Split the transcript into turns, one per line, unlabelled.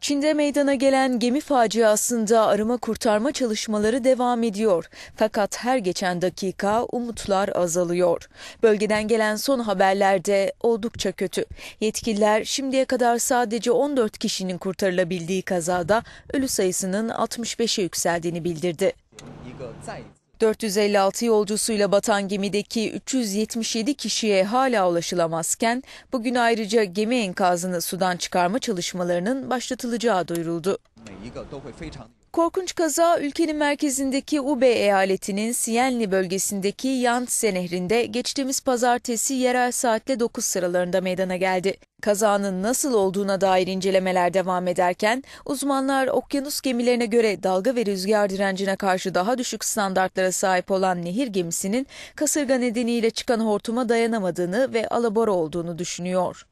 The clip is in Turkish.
Çin'de meydana gelen gemi faciasında arama kurtarma çalışmaları devam ediyor. Fakat her geçen dakika umutlar azalıyor. Bölgeden gelen son haberlerde oldukça kötü. Yetkililer şimdiye kadar sadece 14 kişinin kurtarılabildiği kazada ölü sayısının 65'e yükseldiğini bildirdi. 456 yolcusuyla batan gemideki 377 kişiye hala ulaşılamazken bugün ayrıca gemi enkazını sudan çıkarma çalışmalarının başlatılacağı duyuruldu. Korkunç kaza ülkenin merkezindeki Ube eyaletinin Siyenli bölgesindeki Yangtze Nehri'nde geçtiğimiz pazartesi yerel saatle 9 sıralarında meydana geldi. Kazanın nasıl olduğuna dair incelemeler devam ederken uzmanlar okyanus gemilerine göre dalga ve rüzgar direncine karşı daha düşük standartlara sahip olan nehir gemisinin kasırga nedeniyle çıkan hortuma dayanamadığını ve alabora olduğunu düşünüyor.